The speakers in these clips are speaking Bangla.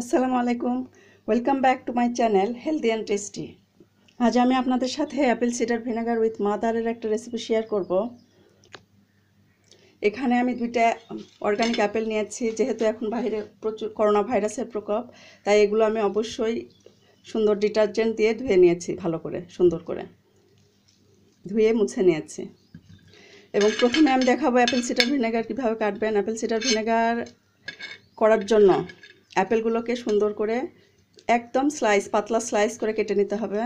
আসসালামু আলাইকুম welcome back to my channel healthy and tasty আজ আমি আপনাদের সাথে অ্যাপেল সিডার ভিনেগার উইথ মাদারের একটা রেসিপি শেয়ার করব এখানে আমি দুইটা অর্গানিক অ্যাপেল নিয়েছি যেহেতু এখন বাইরে প্রচুর করোনা ভাইরাসের প্রকোপ তাই এগুলো আমি অবশ্যই সুন্দর ডিটারজেন্ট দিয়ে ধুয়ে নিয়েছি ভালো করে সুন্দর করে ধুয়ে মুছে নিয়েছি এবং প্রথমে আমি দেখাবো অ্যাপেল সিডার ভিনেগার কীভাবে কাটবেন অ্যাপেল সিডার ভিনেগার করার জন্য অ্যাপেলগুলোকে সুন্দর করে একদম স্লাইস পাতলা স্লাইস করে কেটে নিতে হবে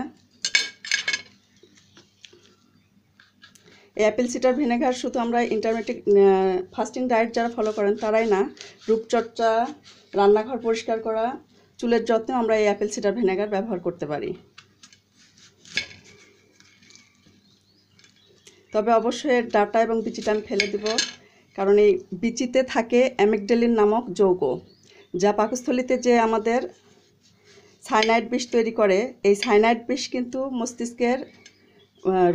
এই অ্যাপেল সিটার ভিনেগার শুধু আমরা ইন্টারমেটিক ফাস্টিং ডায়েট যারা ফলো করেন তারাই না রূপচর্চা রান্নাঘর পরিষ্কার করা চুলের যত্নে আমরা এই অ্যাপেল সিটার ভিনেগার ব্যবহার করতে পারি তবে অবশ্যই ডাটা এবং বিচিটা আমি ফেলে দেব কারণ এই বিচিতে থাকে অ্যামেকডেলিন নামক যৌগ যা পাকস্থলিতে যে আমাদের সাইনাইড বিষ তৈরি করে এই সাইনাইড বিষ কিন্তু মস্তিষ্কের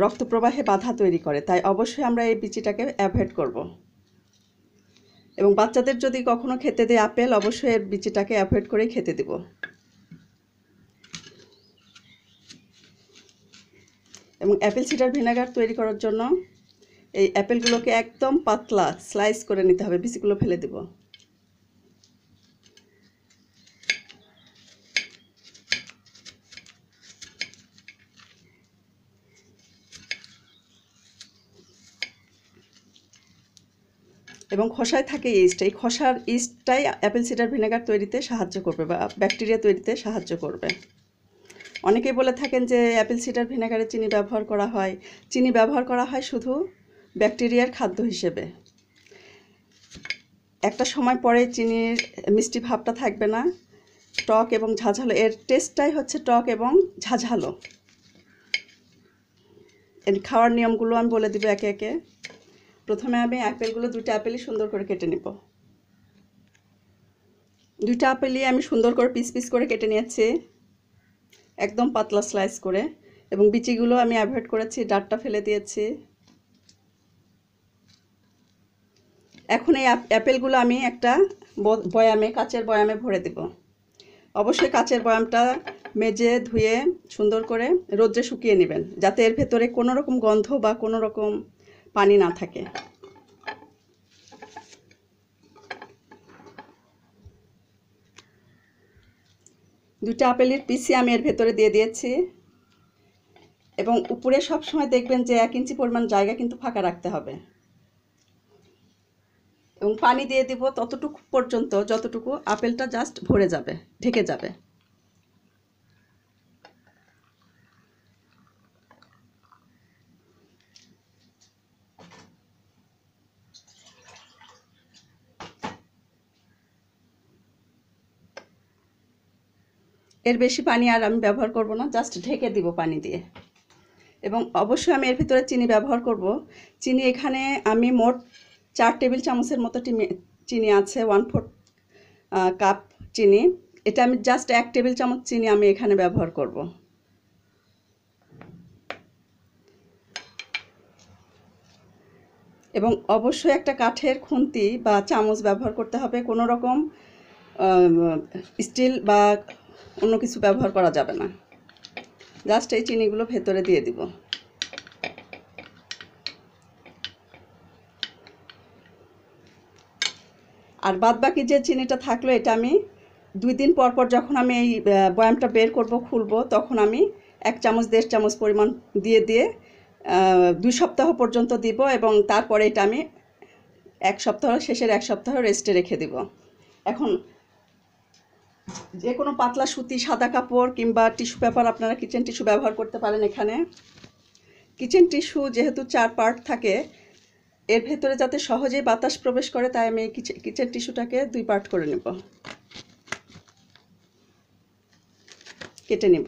রক্ত প্রবাহে বাধা তৈরি করে তাই অবশ্যই আমরা এই বিচিটাকে অ্যাভয়েড করব। এবং বাচ্চাদের যদি কখনো খেতে দেয় আপেল অবশ্যই এর বিচিটাকে অ্যাভয়েড করেই খেতে দেব এবং অ্যাপেল সিডার ভিনেগার তৈরি করার জন্য এই অ্যাপেলগুলোকে একদম পাতলা স্লাইস করে নিতে হবে বিচিগুলো ফেলে দেবো এবং খসায় থাকে ইস্ট এই খসার ইস্টটাই অ্যাপেল সিডার ভিনেগার তৈরিতে সাহায্য করবে বা ব্যাকটেরিয়া তৈরিতে সাহায্য করবে অনেকেই বলে থাকেন যে অ্যাপেল সিডার ভিনেগারে চিনি ব্যবহার করা হয় চিনি ব্যবহার করা হয় শুধু ব্যাকটেরিয়ার খাদ্য হিসেবে একটা সময় পরে চিনির মিষ্টি ভাবটা থাকবে না টক এবং ঝাঝালো এর টেস্টটাই হচ্ছে টক এবং ঝাঝালো এর খাওয়ার নিয়মগুলো আমি বলে দিব একে একে প্রথমে আমি আপেলগুলো দুইটা আপেলই সুন্দর করে কেটে নেব দুইটা আপেলই আমি সুন্দর করে পিস পিস করে কেটে নিয়েছি একদম পাতলা স্লাইস করে এবং বিচিগুলো আমি অ্যাভয়েড করেছি ডাটটা ফেলে দিয়েছি এখন এই অ্যাপেলগুলো আমি একটা বয়ামে কাচের বয়ামে ভরে দেব অবশ্যই কাচের বয়ামটা মেজে ধুয়ে সুন্দর করে রোদ্রে শুকিয়ে নেবেন যাতে এর ভেতরে কোনো রকম গন্ধ বা কোনো রকম পানি না থাকে দুটা আপেলের পিসি আমি এর ভেতরে দিয়ে দিয়েছি এবং উপরে সব সময় দেখবেন যে এক ইঞ্চি পরিমাণ জায়গা কিন্তু ফাঁকা রাখতে হবে এবং পানি দিয়ে দিব ততটুকু পর্যন্ত যতটুকু আপেলটা জাস্ট ভরে যাবে ঢেকে যাবে এর বেশি পানি আর আমি ব্যবহার করব না জাস্ট ঢেকে দিব পানি দিয়ে এবং অবশ্যই আমি এর ভিতরে চিনি ব্যবহার করব চিনি এখানে আমি মোট চার টেবিল চামচের মতো চিনি আছে ওয়ান ফোর কাপ চিনি এটা আমি জাস্ট এক টেবিল চামচ চিনি আমি এখানে ব্যবহার করব এবং অবশ্যই একটা কাঠের খুন্তি বা চামচ ব্যবহার করতে হবে কোনো রকম স্টিল বা অন্য কিছু ব্যবহার করা যাবে না জাস্ট এই চিনিগুলো ভেতরে দিয়ে দিব আর বাদ বাকি যে চিনিটা থাকলো এটা আমি দুই দিন পর পর যখন আমি এই বয়ামটা বের করব খুলবো তখন আমি এক চামচ দেড় চামচ পরিমাণ দিয়ে দিয়ে দুই সপ্তাহ পর্যন্ত দিব এবং তারপরে এটা আমি এক সপ্তাহ শেষের এক সপ্তাহ রেস্টে রেখে দিব এখন যে কোনো পাতলা সুতি সাদা কাপড় কিংবা টিস্যু পেপার আপনারা কিচেন টিস্যু ব্যবহার করতে পারেন এখানে কিচেন টিস্যু যেহেতু চার পার্ট থাকে এর ভেতরে যাতে সহজেই বাতাস প্রবেশ করে তাই আমি কিচেন টিস্যুটাকে দুই পার্ট করে নেব কেটে নেব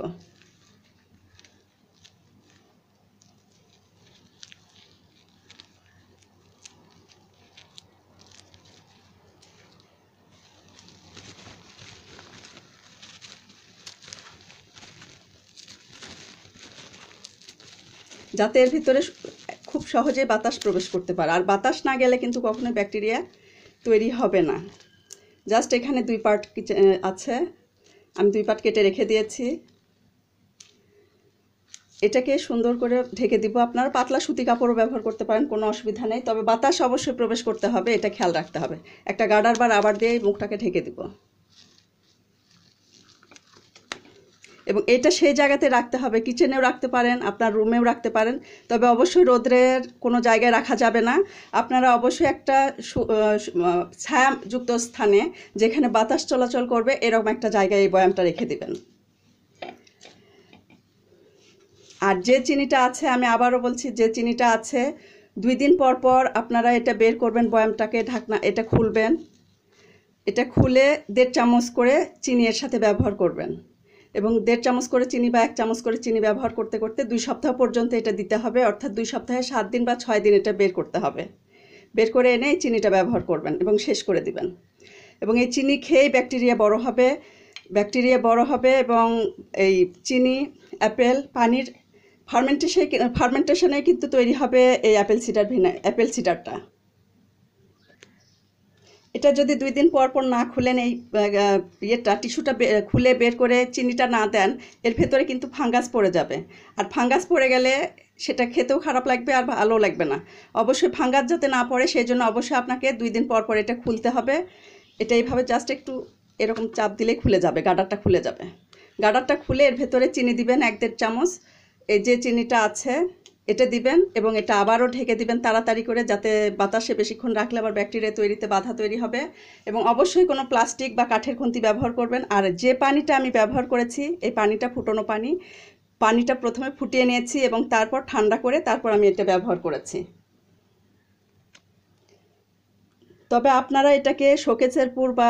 যাতে এর ভিতরে খুব সহজে বাতাস প্রবেশ করতে পারে আর বাতাস না গেলে কিন্তু কখনো ব্যাকটেরিয়া তৈরি হবে না জাস্ট এখানে দুই পার্ট আছে আমি দুই পার্ট কেটে রেখে দিয়েছি এটাকে সুন্দর করে ঢেকে দিব আপনারা পাতলা সুতি কাপড়ও ব্যবহার করতে পারেন কোনো অসুবিধা নেই তবে বাতাস অবশ্যই প্রবেশ করতে হবে এটা খেয়াল রাখতে হবে একটা গার্ডার বা রাবার দিয়ে মুখটাকে ঢেকে দিব এবং এটা সেই জায়গাতে রাখতে হবে কিচেনেও রাখতে পারেন আপনার রুমেও রাখতে পারেন তবে অবশ্যই রোদ্রের কোনো জায়গায় রাখা যাবে না আপনারা অবশ্যই একটা ছায়াযুক্ত স্থানে যেখানে বাতাস চলাচল করবে এরকম একটা জায়গায় এই বয়ামটা রেখে দিবেন আর যে চিনিটা আছে আমি আবারও বলছি যে চিনিটা আছে দুই দিন পর পর আপনারা এটা বের করবেন বয়ামটাকে ঢাকনা এটা খুলবেন এটা খুলে দেড় চামচ করে চিনি এর সাথে ব্যবহার করবেন এবং দেড় চামচ করে চিনি বা এক চামচ করে চিনি ব্যবহার করতে করতে দুই সপ্তাহ পর্যন্ত এটা দিতে হবে অর্থাৎ দুই সপ্তাহে সাত দিন বা ছয় দিন এটা বের করতে হবে বের করে এনে চিনিটা ব্যবহার করবেন এবং শেষ করে দিবেন এবং এই চিনি খেয়েই ব্যাকটেরিয়া বড় হবে ব্যাকটেরিয়া বড় হবে এবং এই চিনি অ্যাপেল পানির ফার্মেন্টেশন ফার্মেন্টেশনে কিন্তু তৈরি হবে এই অ্যাপেল সিডার ভিনা অ্যাপেল সিডারটা এটা যদি দুই দিন পর পর না খুলেন এই ইয়েটা টিস্যুটা খুলে বের করে চিনিটা না দেন এর ভেতরে কিন্তু ফাঙ্গাস পড়ে যাবে আর ফাঙ্গাস পড়ে গেলে সেটা খেতেও খারাপ লাগবে আর ভালো লাগবে না অবশ্যই ফাঙ্গাস যাতে না পড়ে সেই জন্য অবশ্যই আপনাকে দুই দিন পর পর এটা খুলতে হবে এটা এইভাবে জাস্ট একটু এরকম চাপ দিলেই খুলে যাবে গাডারটা খুলে যাবে গাডারটা খুলে এর ভেতরে চিনি দিবেন এক দেড় চামচ এই যে চিনিটা আছে এটা দিবেন এবং এটা আবারও ঢেকে দিবেন তাড়াতাড়ি করে যাতে বাতাসে বেশিক্ষণ রাখলে আবার ব্যাকটেরিয়া তৈরিতে বাধা তৈরি হবে এবং অবশ্যই কোনো প্লাস্টিক বা কাঠের খুন্তি ব্যবহার করবেন আর যে পানিটা আমি ব্যবহার করেছি এই পানিটা ফুটনো পানি পানিটা প্রথমে ফুটিয়ে নিয়েছি এবং তারপর ঠান্ডা করে তারপর আমি এটা ব্যবহার করেছি তবে আপনারা এটাকে শোকেসের পুর বা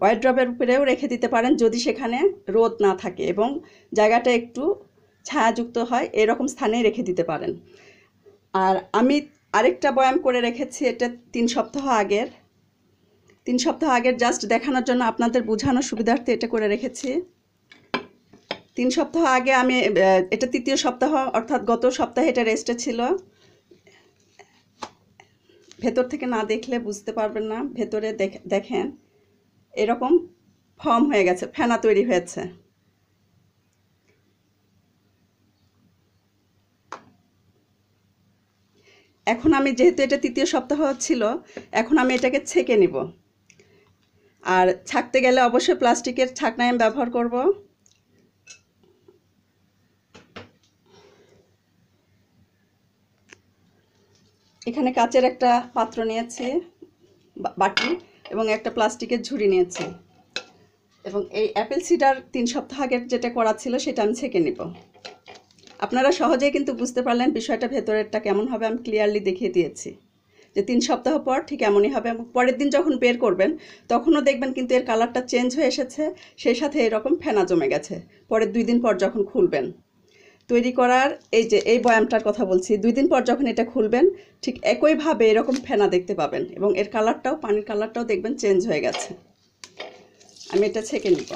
ওয়াইড্রপের উপরেও রেখে দিতে পারেন যদি সেখানে রোদ না থাকে এবং জায়গাটা একটু ছায়াযুক্ত হয় এরকম স্থানে রেখে দিতে পারেন আর আমি আরেকটা বয়াম করে রেখেছি এটা তিন সপ্তাহ আগের তিন সপ্তাহ আগের জাস্ট দেখানোর জন্য আপনাদের বোঝানোর সুবিধার্থে এটা করে রেখেছি তিন সপ্তাহ আগে আমি এটা তৃতীয় সপ্তাহ অর্থাৎ গত সপ্তাহে এটা রেস্টে ছিল ভেতর থেকে না দেখলে বুঝতে পারবেন না ভেতরে দেখেন এরকম ফর্ম হয়ে গেছে ফেনা তৈরি হয়েছে এখন আমি যেহেতু এটা তৃতীয় সপ্তাহ ছিল এখন আমি এটাকে ছেঁকে নিব আর ছাকতে গেলে অবশ্যই প্লাস্টিকের ছাকনায় আমি ব্যবহার করব এখানে কাচের একটা পাত্র নিয়েছি বাটি এবং একটা প্লাস্টিকের ঝুড়ি নিয়েছি এবং এই অ্যাপেল সিডার তিন সপ্তাহ আগের যেটা করা ছিল সেটা আমি ছেঁকে নেব আপনারা সহজেই কিন্তু বুঝতে পারলেন বিষয়টা ভেতরেরটা কেমন হবে আমি ক্লিয়ারলি দেখিয়ে দিয়েছি যে তিন সপ্তাহ পর ঠিক এমনই হবে পরের দিন যখন বের করবেন তখনও দেখবেন কিন্তু এর কালারটা চেঞ্জ হয়ে এসেছে সেই সাথে এরকম ফেনা জমে গেছে পরের দুই দিন পর যখন খুলবেন তৈরি করার এই যে এই বয়ামটার কথা বলছি দুই দিন পর যখন এটা খুলবেন ঠিক একইভাবে এরকম ফেনা দেখতে পাবেন এবং এর কালারটাও পানির কালারটাও দেখবেন চেঞ্জ হয়ে গেছে আমি এটা ছেঁকে নিব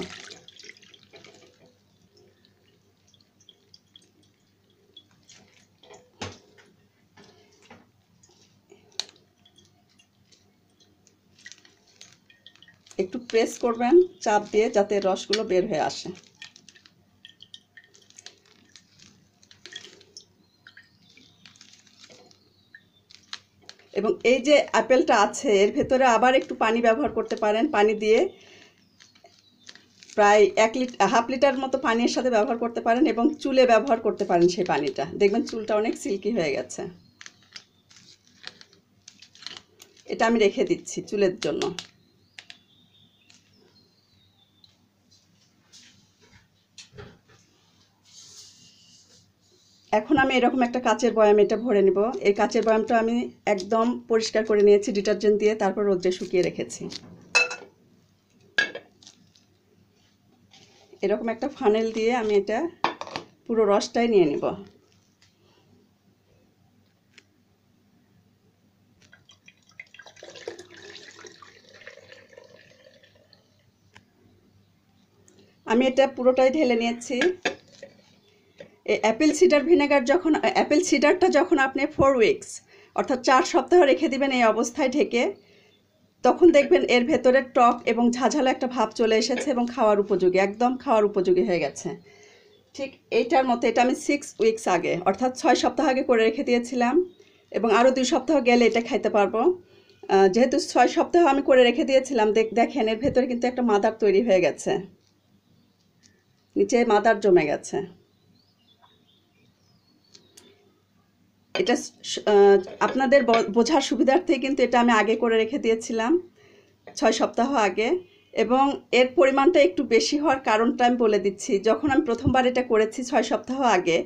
একটু প্রেস করবেন চাপ দিয়ে যাতে রসগুলো বের হয়ে আসে এবং এই যে অ্যাপেলটা আছে এর ভেতরে আবার একটু পানি ব্যবহার করতে পারেন পানি দিয়ে প্রায় এক লিটার হাফ লিটার মতো পানির সাথে ব্যবহার করতে পারেন এবং চুলে ব্যবহার করতে পারেন সেই পানিটা দেখবেন চুলটা অনেক সিল্কি হয়ে গেছে এটা আমি রেখে দিচ্ছি চুলের জন্য এখন আমি এরকম একটা কাচের বয়াম এটা ভরে নেব এই কাচের বয়ামটা আমি একদম পরিষ্কার করে নিয়েছি ডিটারজেন্ট দিয়ে তারপর রোদ্রে শুকিয়ে রেখেছি এরকম একটা ফানেল দিয়ে আমি এটা পুরো রসটাই নিয়ে নেব আমি এটা পুরোটাই ঢেলে নিয়েছি অ্যাপেল সিডার ভিনেগার যখন অ্যাপেল সিডারটা যখন আপনি ফোর উইকস অর্থাৎ চার সপ্তাহ রেখে দিবেন এই অবস্থায় ঢেকে তখন দেখবেন এর ভেতরে টক এবং ঝাঝালো একটা ভাব চলে এসেছে এবং খাওয়ার উপযোগী একদম খাওয়ার উপযোগী হয়ে গেছে ঠিক এইটার মতো এটা আমি সিক্স উইকস আগে অর্থাৎ ছয় সপ্তাহ আগে করে রেখে দিয়েছিলাম এবং আরও দুই সপ্তাহ গেলে এটা খাইতে পারবো যেহেতু ছয় সপ্তাহ আমি করে রেখে দিয়েছিলাম দেখেন এর ভেতরে কিন্তু একটা মাদার তৈরি হয়ে গেছে নিচে মাদার জমে গেছে এটা আপনাদের বোঝার সুবিধার্থে কিন্তু এটা আমি আগে করে রেখে দিয়েছিলাম ছয় সপ্তাহ আগে এবং এর পরিমাণটা একটু বেশি হওয়ার কারণটা আমি বলে দিচ্ছি যখন আমি প্রথমবার এটা করেছি ছয় সপ্তাহ আগে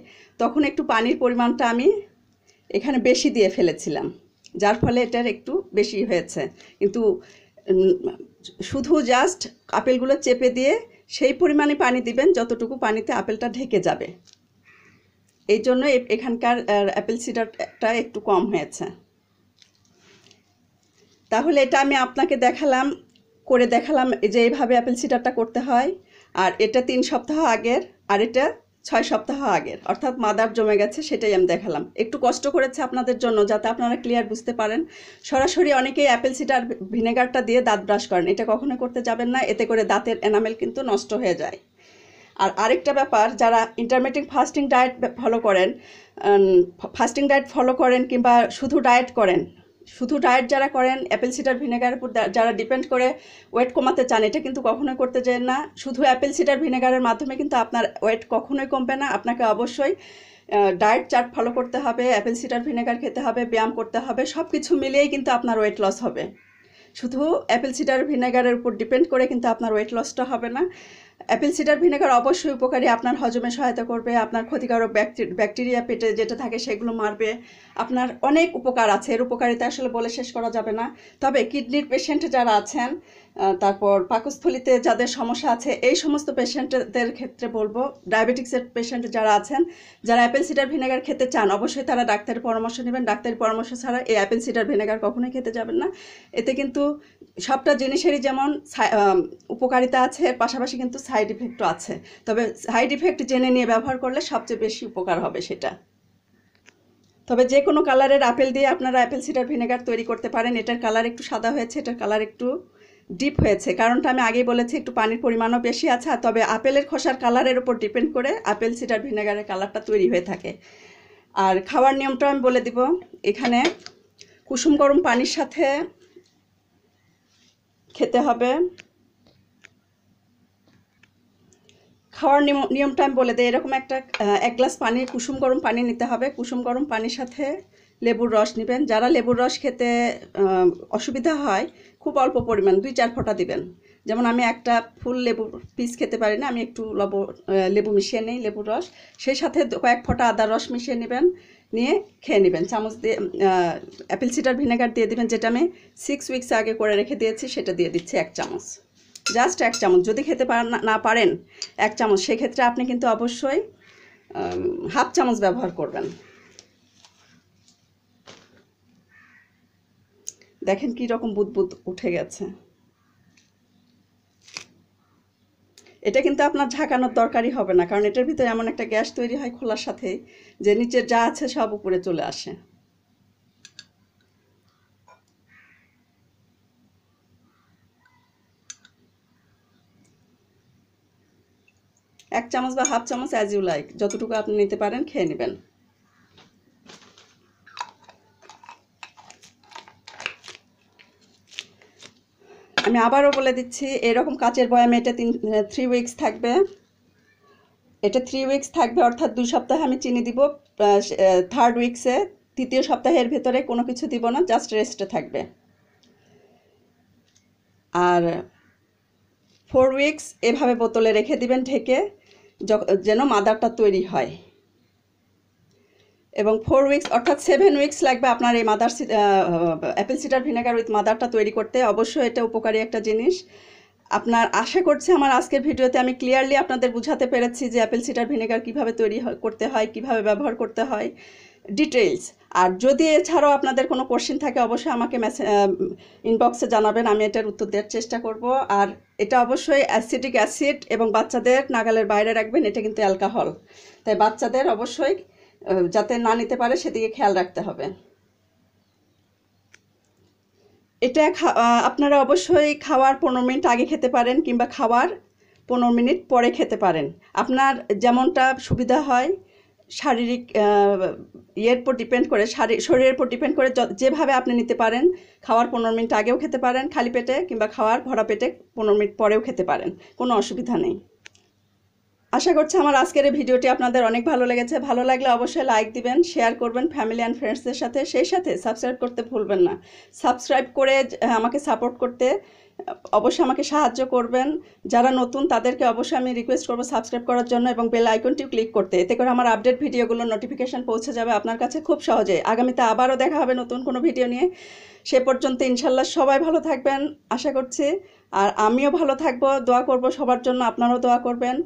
তখন একটু পানির পরিমাণটা আমি এখানে বেশি দিয়ে ফেলেছিলাম যার ফলে এটার একটু বেশি হয়েছে কিন্তু শুধু জাস্ট আপেলগুলো চেপে দিয়ে সেই পরিমাণে পানি দিবেন যতটুকু পানিতে আপেলটা ঢেকে যাবে এই জন্য এখানকার অ্যাপেল সিডারটা একটু কম হয়েছে তাহলে এটা আমি আপনাকে দেখালাম করে দেখালাম যে এইভাবে অ্যাপেল সিডারটা করতে হয় আর এটা তিন সপ্তাহ আগের আর এটা ছয় সপ্তাহ আগের অর্থাৎ মাদার জমে গেছে সেটাই আমি দেখালাম একটু কষ্ট করেছে আপনাদের জন্য যাতে আপনারা ক্লিয়ার বুঝতে পারেন সরাসরি অনেকেই অ্যাপেল সিডার ভিনেগারটা দিয়ে দাঁত ব্রাশ করেন এটা কখনো করতে যাবেন না এতে করে দাঁতের এনামেল কিন্তু নষ্ট হয়ে যায় আর আরেকটা ব্যাপার যারা ইন্টারমিডিয়েট ফাস্টিং ডায়েট ফলো করেন ফাস্টিং ডায়েট ফলো করেন কিংবা শুধু ডায়েট করেন শুধু ডায়েট যারা করেন অ্যাপেল সিডার ভিনেগারের উপর যারা ডিপেন্ড করে ওয়েট কমাতে চান এটা কিন্তু কখনোই করতে চান না শুধু অ্যাপেল সিডার ভিনেগারের মাধ্যমে কিন্তু আপনার ওয়েট কখনোই কমবে না আপনাকে অবশ্যই ডায়েট চার্ট ফলো করতে হবে অ্যাপেল সিডার ভিনেগার খেতে হবে ব্যায়াম করতে হবে সব কিছু মিলিয়েই কিন্তু আপনার ওয়েট লস হবে শুধু অ্যাপেল সিডার ভিনেগারের উপর ডিপেন্ড করে কিন্তু আপনার ওয়েট লসটা হবে না অ্যাপেল সিডার ভিনেগার অবশ্যই উপকারী আপনার হজমে সহায়তা করবে আপনার ক্ষতিকারক ব্যাকটেরিয়া পেটে যেটা থাকে সেগুলো মারবে আপনার অনেক উপকার আছে এর উপকারিতা আসলে বলে শেষ করা যাবে না তবে কিডনির পেশেন্ট যারা আছেন তারপর পাকস্থলিতে যাদের সমস্যা আছে এই সমস্ত পেশেন্টদের ক্ষেত্রে বলবো ডায়াবেটিক্সের পেশেন্ট যারা আছেন যারা অ্যাপেল সিডার ভিনেগার খেতে চান অবশ্যই তারা ডাক্তারের পরামর্শ নেবেন ডাক্তারের পরামর্শ ছাড়া এই অ্যাপেল সিডার ভিনেগার কখনোই খেতে যাবেন না এতে কিন্তু সবটা জিনিসেরই যেমন উপকারিতা আছে পাশাপাশি কিন্তু সাইড ইফেক্টও আছে তবে সাইড ইফেক্ট জেনে নিয়ে ব্যবহার করলে সবচেয়ে বেশি উপকার হবে সেটা তবে যে কোনো কালারের আপেল দিয়ে আপনারা অ্যাপেল সিডার ভিনেগার তৈরি করতে পারেন এটার কালার একটু সাদা হয়েছে এটার কালার একটু ডিপ হয়েছে কারণটা আমি আগেই বলেছি একটু পানির পরিমাণও বেশি আছে তবে আপেলের খোসার কালারের উপর ডিপেন্ড করে আপেল সিডার ভিনেগারের কালারটা তৈরি হয়ে থাকে আর খাওয়ার নিয়মটা আমি বলে দিব এখানে কুসুম গরম পানির সাথে খেতে হবে খাওয়ার নিয়মটা আমি বলে দিই এরকম একটা এক গ্লাস পানি কুসুম গরম পানি নিতে হবে কুসুম গরম পানির সাথে লেবুর রস নেবেন যারা লেবুর রস খেতে অসুবিধা হয় খুব অল্প পরিমাণ দুই চার ফোঁটা দিবেন যেমন আমি একটা ফুল লেবুর পিস খেতে পারি না আমি একটু লব লেবু মিশিয়ে নিই লেবুর রস সেই সাথে কয়েক ফোঁটা আদা রস মিশিয়ে নেবেন নিয়ে খেয়ে নেবেন চামচ দিয়ে অ্যাপেল সিডার ভিনেগার দিয়ে দেবেন যেটা আমি সিক্স উইকস আগে করে রেখে দিয়েছি সেটা দিয়ে দিচ্ছি এক চামচ জাস্ট এক চামচ যদি খেতে না পারেন এক চামচ সেক্ষেত্রে আপনি কিন্তু অবশ্যই হাফ চামচ ব্যবহার করবেন দেখেন কি রকম বুদবুদ উঠে গেছে এটা কিন্তু আপনার ঝাঁকানোর দরকারই হবে না কারণ এটার ভিতরে এমন একটা গ্যাস তৈরি হয় খোলার সাথে যে নিচের যা আছে সব উপরে চলে আসে এক চামচ বা হাফ চামচ অ্যাজ ইউ লাইক যতটুকু আপনি নিতে পারেন খেয়ে নেবেন আমি আবারও বলে দিচ্ছি এরকম কাচের বয়ামে এটা তিন থ্রি মানে উইকস থাকবে এটা থ্রি উইকস থাকবে অর্থাৎ দুই সপ্তাহে আমি চিনি দিব থার্ড উইকসে তৃতীয় সপ্তাহের ভেতরে কোনো কিছু দিব না জাস্ট রেস্টে থাকবে আর ফোর উইকস এভাবে বোতলে রেখে দিবেন ঢেকে যেন মাদারটা তৈরি হয় এবং ফোর উইক্স অর্থাৎ সেভেন উইক্স লাগবে আপনার এই mother apple cider vinegar with মাদারটা তৈরি করতে অবশ্যই এটা উপকারী একটা জিনিস আপনার আশা করছি আমার আজকের ভিডিওতে আমি ক্লিয়ারলি আপনাদের বুঝাতে পেরেছি যে অ্যাপেল সিডার ভিনেগার কিভাবে তৈরি করতে হয় কিভাবে ব্যবহার করতে হয় ডিটেলস আর যদি এছাড়াও আপনাদের কোনো কোশ্চেন থাকে অবশ্যই আমাকে ইনবক্সে জানাবেন আমি এটার উত্তর দেওয়ার চেষ্টা করব আর এটা অবশ্যই অ্যাসিডিক অ্যাসিড এবং বাচ্চাদের নাগালের বাইরে রাখবেন এটা কিন্তু অ্যালকাহল তাই বাচ্চাদের অবশ্যই যাতে না নিতে পারে সেদিকে খেয়াল রাখতে হবে এটা আপনারা অবশ্যই খাওয়ার পনেরো মিনিট আগে খেতে পারেন কিংবা খাওয়ার পনেরো মিনিট পরে খেতে পারেন আপনার যেমনটা সুবিধা হয় শারীরিক ইয়ের উপর ডিপেন্ড করে শরীরের উপর ডিপেন্ড করে যেভাবে আপনি নিতে পারেন খাওয়ার পনেরো মিনিট আগেও খেতে পারেন খালি পেটে কিংবা খাওয়ার ভরা পেটে পনেরো মিনিট পরেও খেতে পারেন কোনো অসুবিধা নেই আশা করছি আমার আজকের এই ভিডিওটি আপনাদের অনেক ভালো লেগেছে ভালো লাগলে অবশ্যই লাইক দিবেন শেয়ার করবেন ফ্যামিলি অ্যান্ড ফ্রেন্ডসদের সাথে সেই সাথে সাবস্ক্রাইব করতে ভুলবেন না সাবস্ক্রাইব করে আমাকে সাপোর্ট করতে অবশ্যই আমাকে সাহায্য করবেন যারা নতুন তাদেরকে অবশ্যই আমি রিকোয়েস্ট করবো সাবস্ক্রাইব করার জন্য এবং বেল আইকনটিও ক্লিক করতে এতে করে আমার আপডেট ভিডিওগুলো নোটিফিকেশান পৌঁছে যাবে আপনার কাছে খুব সহজে আগামীতে আবারও দেখা হবে নতুন কোনো ভিডিও নিয়ে সে পর্যন্ত ইনশাল্লাহ সবাই ভালো থাকবেন আশা করছি আর আমিও ভালো থাকবো দোয়া করব সবার জন্য আপনারাও দোয়া করবেন